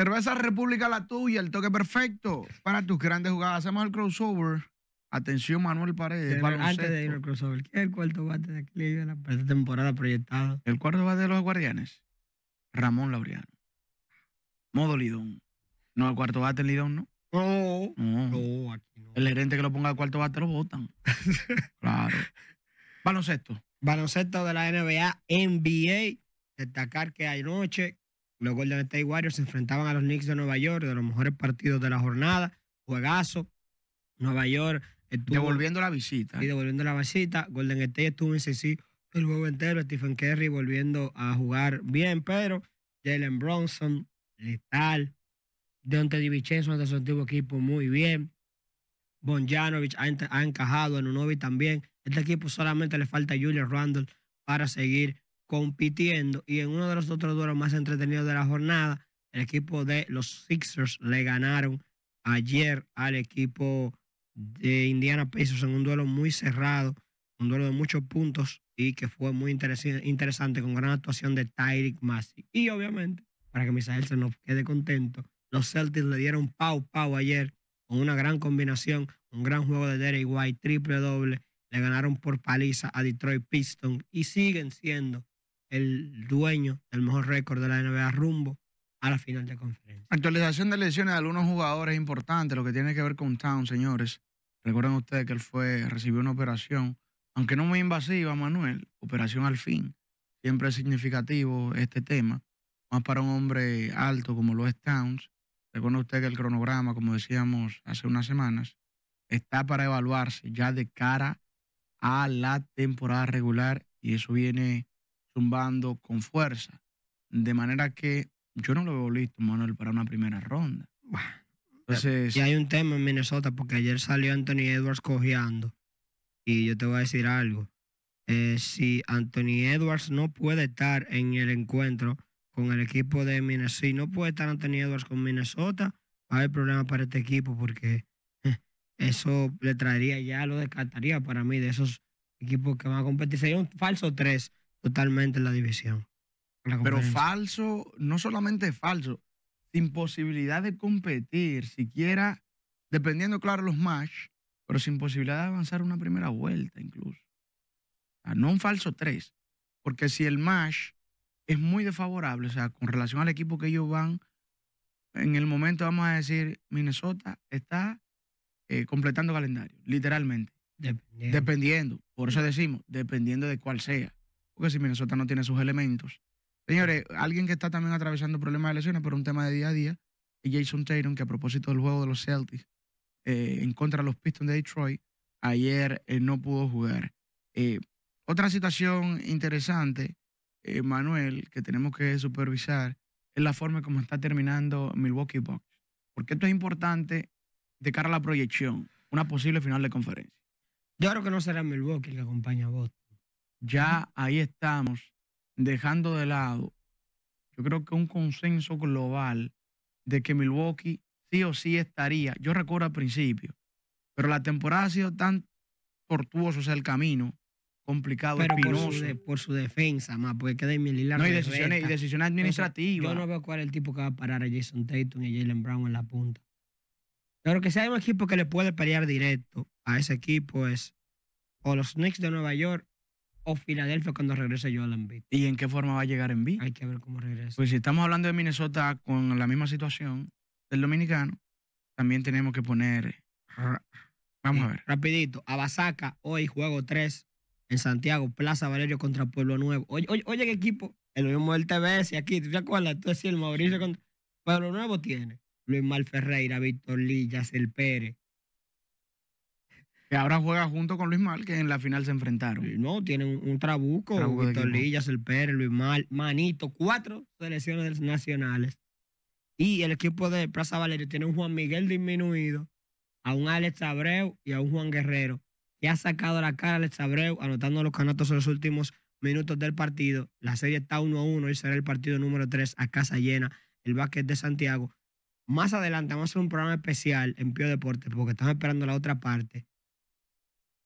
Cerveza República la tuya, el toque perfecto para tus grandes jugadas. Hacemos el crossover. Atención, Manuel Paredes. antes de ir al crossover, ¿quién es el cuarto bate de aquí la temporada proyectada? El cuarto bate de los Guardianes, Ramón Laureano. Modo Lidón. No, el cuarto bate el Lidón, ¿no? No, no. aquí no. El gerente que lo ponga al cuarto bate lo votan. claro. Baloncesto. Baloncesto de la NBA, NBA. Destacar que hay anoche los Golden State Warriors se enfrentaban a los Knicks de Nueva York, de los mejores partidos de la jornada, juegazo. Nueva York estuvo, Devolviendo la visita. Y devolviendo la visita. Golden State estuvo en sí el juego entero. Stephen Curry volviendo a jugar bien, pero Jalen Bronson, letal. Dante DiVincenzo de su antiguo equipo, muy bien. Bonjanovic ha, ha encajado en un también. Este equipo solamente le falta a Julian Randle para seguir compitiendo y en uno de los otros duelos más entretenidos de la jornada, el equipo de los Sixers le ganaron ayer al equipo de Indiana Pacers en un duelo muy cerrado, un duelo de muchos puntos y que fue muy interesante con gran actuación de Tyrick Massey. Y obviamente, para que Misael se nos quede contento, los Celtics le dieron pau pau ayer con una gran combinación, un gran juego de Derek White, triple doble, le ganaron por paliza a Detroit Pistons y siguen siendo el dueño del mejor récord de la NBA rumbo a la final de conferencia. Actualización de lesiones de algunos jugadores importantes, lo que tiene que ver con Towns, señores. Recuerden ustedes que él fue, recibió una operación, aunque no muy invasiva, Manuel, operación al fin. Siempre es significativo este tema, más para un hombre alto como lo es Towns. Recuerden ustedes que el cronograma, como decíamos hace unas semanas, está para evaluarse ya de cara a la temporada regular y eso viene zumbando con fuerza. De manera que yo no lo veo listo, Manuel, para una primera ronda. y hay un tema en Minnesota, porque ayer salió Anthony Edwards cojeando. Y yo te voy a decir algo. Eh, si Anthony Edwards no puede estar en el encuentro con el equipo de Minnesota, si no puede estar Anthony Edwards con Minnesota, va a haber problemas para este equipo, porque eh, eso le traería ya, lo descartaría para mí de esos equipos que van a competir. Sería un falso 3 totalmente la división. Pero falso, no solamente falso, sin posibilidad de competir, siquiera, dependiendo, claro, los match, pero sin posibilidad de avanzar una primera vuelta incluso. no un falso tres, porque si el match es muy desfavorable, o sea, con relación al equipo que ellos van, en el momento vamos a decir, Minnesota está eh, completando calendario, literalmente. dependiendo. Por eso mm. decimos, dependiendo de cuál sea porque si Minnesota no tiene sus elementos. Señores, alguien que está también atravesando problemas de lesiones por un tema de día a día y Jason Tatum, que a propósito del juego de los Celtics eh, en contra de los Pistons de Detroit, ayer eh, no pudo jugar. Eh, otra situación interesante, Manuel, que tenemos que supervisar es la forma como está terminando Milwaukee Bucks, porque esto es importante de cara a la proyección, una posible final de conferencia. Yo creo que no será Milwaukee el que acompaña a vos ya ahí estamos dejando de lado, yo creo que un consenso global de que Milwaukee sí o sí estaría, yo recuerdo al principio, pero la temporada ha sido tan tortuoso, o sea, el camino complicado, espinoso. Por su, defensa más, porque queda en Lillard. No, hay decisiones, administrativas. yo no veo cuál es el tipo que va a parar a Jason Tatum y a Jalen Brown en la punta. Pero que sea un equipo que le puede pelear directo a ese equipo es o los Knicks de Nueva York o Filadelfia cuando regrese yo la Embiid. ¿Y en qué forma va a llegar Embiid? Hay que ver cómo regresa. Pues si estamos hablando de Minnesota con la misma situación del dominicano, también tenemos que poner... Ah, vamos a ver. Rapidito, Abasaca, hoy juego 3 en Santiago, Plaza Valerio contra Pueblo Nuevo. Oye, oye, oye qué equipo, el mismo del TBS aquí, ¿tú te acuerdas? Tú decías el Mauricio contra... Pueblo Nuevo tiene Luis Mal Ferreira, Víctor Lillas, El Pérez, que ahora juega junto con Luis Mal, que en la final se enfrentaron. No, tiene un, trabuco, Víctor Lillas, el Pérez, Luis Mal, Manito, cuatro selecciones nacionales. Y el equipo de Plaza Valerio tiene un Juan Miguel disminuido, a un Alex Abreu y a un Juan Guerrero, que ha sacado la cara Alex Abreu, anotando los canatos en los últimos minutos del partido. La serie está 1 a 1 y será el partido número 3 a casa llena, el básquet de Santiago. Más adelante vamos a hacer un programa especial en Pío Deportes porque estamos esperando la otra parte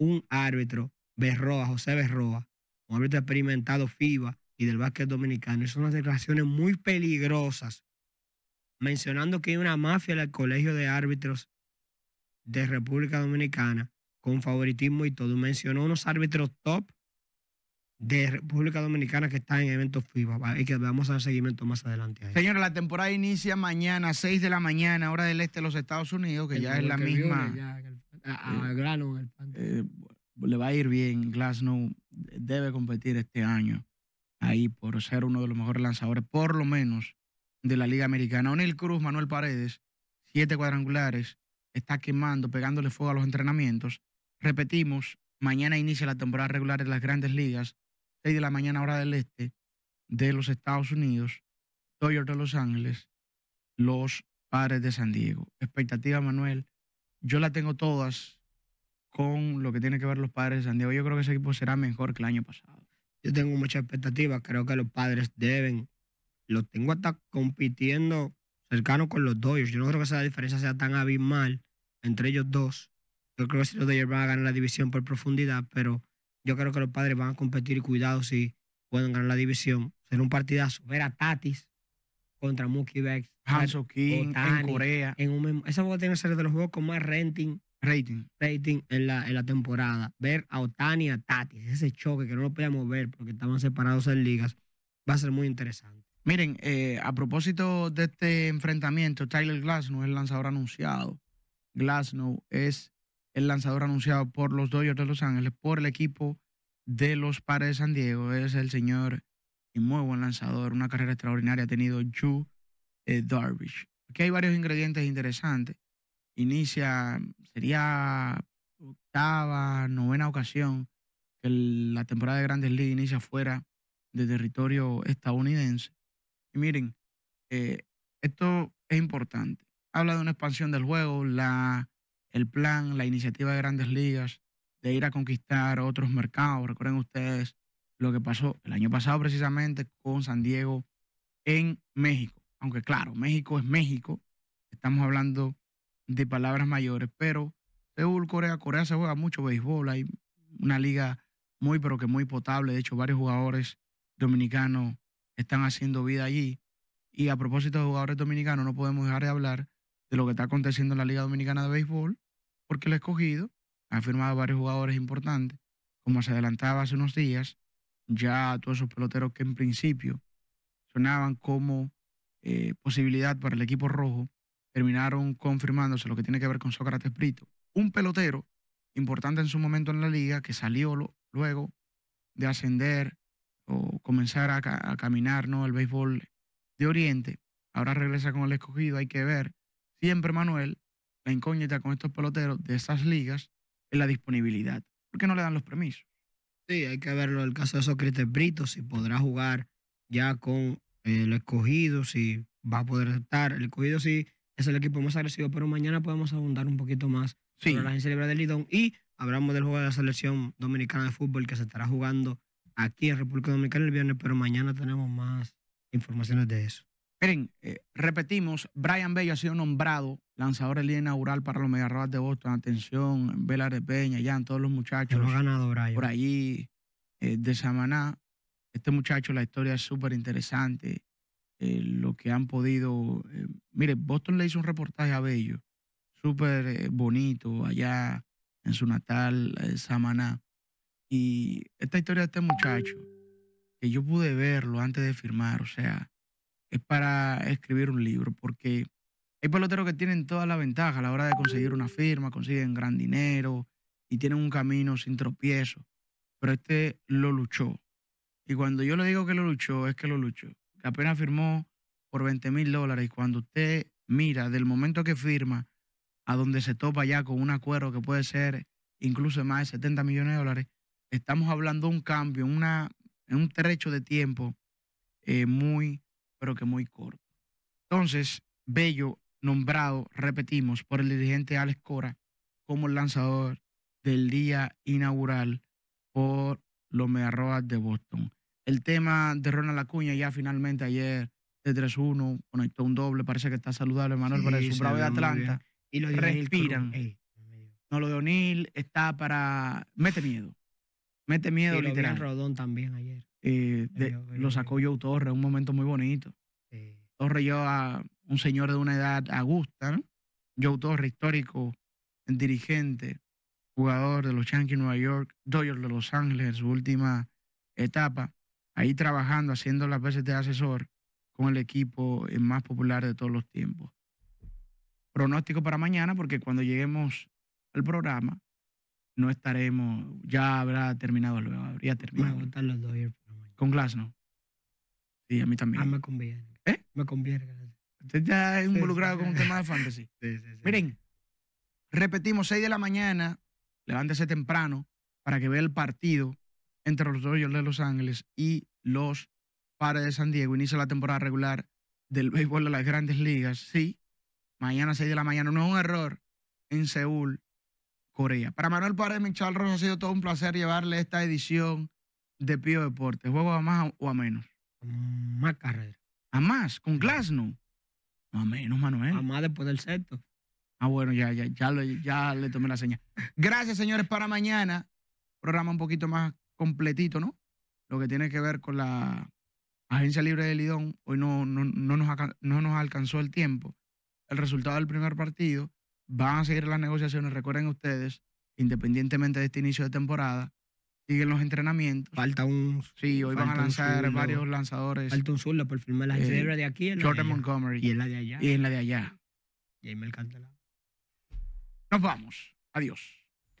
un árbitro, Berroa, José Berroa, un árbitro experimentado FIBA y del básquet dominicano, son unas declaraciones muy peligrosas, mencionando que hay una mafia en el colegio de árbitros de República Dominicana, con favoritismo y todo. Mencionó unos árbitros top de República Dominicana que están en eventos FIBA y que vamos a dar seguimiento más adelante. Señores, la temporada inicia mañana, 6 de la mañana, hora del este de los Estados Unidos, que ya es la misma a, eh, eh, le va a ir bien. Glasnow debe competir este año ahí por ser uno de los mejores lanzadores, por lo menos, de la Liga Americana. O'Neill Cruz, Manuel Paredes, siete cuadrangulares, está quemando, pegándole fuego a los entrenamientos. Repetimos, mañana inicia la temporada regular de las grandes ligas, 6 de la mañana hora del este de los Estados Unidos, Dodgers de Los Ángeles, los Padres de San Diego. Expectativa, Manuel, yo la tengo todas con lo que tiene que ver los padres de Yo creo que ese equipo será mejor que el año pasado. Yo tengo muchas expectativas, creo que los padres deben. Los tengo hasta compitiendo cercano con los Dodgers. Yo no creo que esa diferencia sea tan abismal entre ellos dos. Yo creo que si los Dodgers van a ganar la división por profundidad, pero yo creo que los padres van a competir y cuidado si pueden ganar la división. Será un partidazo. Ver a Tatis contra Mookie Bex, Hanso en Corea. En un, esa jugada tiene que ser de los juegos con más rating. Rating. en la, en la temporada. Ver a Otani y a Tati, ese choque que no lo podíamos ver porque estaban separados en ligas, va a ser muy interesante. Miren, eh, a propósito de este enfrentamiento, Tyler Glasnow es el lanzador anunciado. Glasnow es el lanzador anunciado por los Dodgers de Los Ángeles, por el equipo de los Padres de San Diego. Es el señor y muy buen lanzador, una carrera extraordinaria ha tenido Yu eh, Darvish. Aquí hay varios ingredientes interesantes. Inicia, sería octava, novena ocasión que la temporada de Grandes Ligas inicia fuera de territorio estadounidense. Y miren, eh, esto es importante. Habla de una expansión del juego, la, el plan, la iniciativa de Grandes Ligas de ir a conquistar otros mercados. Recuerden ustedes lo que pasó el año pasado precisamente con San Diego en México. Aunque claro, México es México, estamos hablando de palabras mayores, pero Seúl, Corea, Corea se juega mucho béisbol, hay una liga muy pero que muy potable, de hecho varios jugadores dominicanos están haciendo vida allí. Y a propósito de jugadores dominicanos, no podemos dejar de hablar de lo que está aconteciendo en la Liga Dominicana de Béisbol, porque el escogido ha firmado varios jugadores importantes, como se adelantaba hace unos días, ya todos esos peloteros que en principio sonaban como eh, posibilidad para el equipo rojo, terminaron confirmándose lo que tiene que ver con Sócrates Brito. Un pelotero importante en su momento en la liga que salió luego de ascender o comenzar a, caminar ¿no? el béisbol de Oriente. Ahora regresa con el escogido, hay que ver. Siempre, Manuel, la incógnita con estos peloteros de esas ligas es la disponibilidad. ¿Por qué no le dan los permisos? Sí, hay que verlo el caso de Sócrates Brito, si podrá jugar ya con el eh, escogido, si va a poder estar. El escogido si es el equipo más agresivo, pero mañana podemos abundar un poquito más sí. la agencia libre del Lidón y hablamos del juego de la selección dominicana de fútbol que se estará jugando aquí en República Dominicana el viernes, pero mañana tenemos más informaciones de eso. Miren, eh, repetimos, Brian Bello ha sido nombrado lanzador del día inaugural para los Megarrobas de Boston. Atención, Vela de Peña, ya todos los muchachos. ganado, Por allí, eh, de Samaná. Este muchacho, la historia es súper interesante. Eh, lo que han podido. mire, Boston le hizo un reportaje a Bello, súper bonito, allá en su natal, Samaná. Y esta historia de este muchacho, que yo pude verlo antes de firmar, o sea es para escribir un libro, porque hay peloteros que tienen toda la ventaja a la hora de conseguir una firma, consiguen gran dinero y tienen un camino sin tropiezo, pero este lo luchó. Y cuando yo le digo que lo luchó, es que lo luchó. Que apenas firmó por 20 mil dólares y cuando usted mira del momento que firma a donde se topa ya con un acuerdo que puede ser incluso más de 70 millones de dólares, estamos hablando de un cambio, una, en un trecho de tiempo eh, muy pero que muy corto. Entonces, Bello, nombrado, repetimos, por el dirigente Alex Cora como el lanzador del día inaugural por los Megarroas de Boston. El tema de Ronald Acuña ya finalmente ayer de 3-1 conectó un doble, parece que está saludable Manuel para el bravo de Atlanta. Y lo respiran. no lo de O'Neill está para mete miedo. Mete miedo y literal. Rodón también ayer lo sacó Joe Torre, un momento muy bonito. Torre yo a un señor de una edad augusta, ¿no? Joe Torre, histórico, dirigente, jugador de los Yankees Nueva York, Dodgers de Los Ángeles en su última etapa, ahí trabajando, haciendo las veces de asesor con el equipo eh, más popular de todos los tiempos. Pronóstico para mañana, porque cuando lleguemos al programa, no estaremos, ya habrá terminado, habría terminado. los ¿Con ¿no? Sí, a mí también. Ah, me conviene. ¿Eh? Me conviene. Usted ya es involucrado con un tema de fantasy. Sí, sí, sí. Miren, repetimos, seis de la mañana, levántese temprano para que vea el partido entre los Dodgers de Los Ángeles y los Padres de San Diego. Inicia la temporada regular del béisbol de las grandes ligas. Sí, mañana seis de la mañana. No es un error en Seúl, Corea. Para Manuel Paredes, Michal Rojas, ha sido todo un placer llevarle esta edición de Pío Deporte. ¿Juego a más o a menos? Más carrera. ¿A más? ¿Con Glasno? No, a menos, Manuel. ¿eh? A más después del sexto. Ah, bueno, ya, ya, ya, ya le tomé la señal. Gracias, señores, para mañana. Programa un poquito más completito, ¿no? Lo que tiene que ver con la Agencia Libre de Lidón. Hoy no, no, no, nos, no nos alcanzó el tiempo. El resultado del primer partido. Van a seguir las negociaciones. Recuerden ustedes, independientemente de este inicio de temporada, siguen los entrenamientos. Falta un. Sí, hoy van a lanzar varios lanzadores. Falta un zurdo por firmar la eh, de aquí. En Jordan Montgomery. Y en la de allá. Y en la de allá. Jaime la. Nos vamos. Adiós.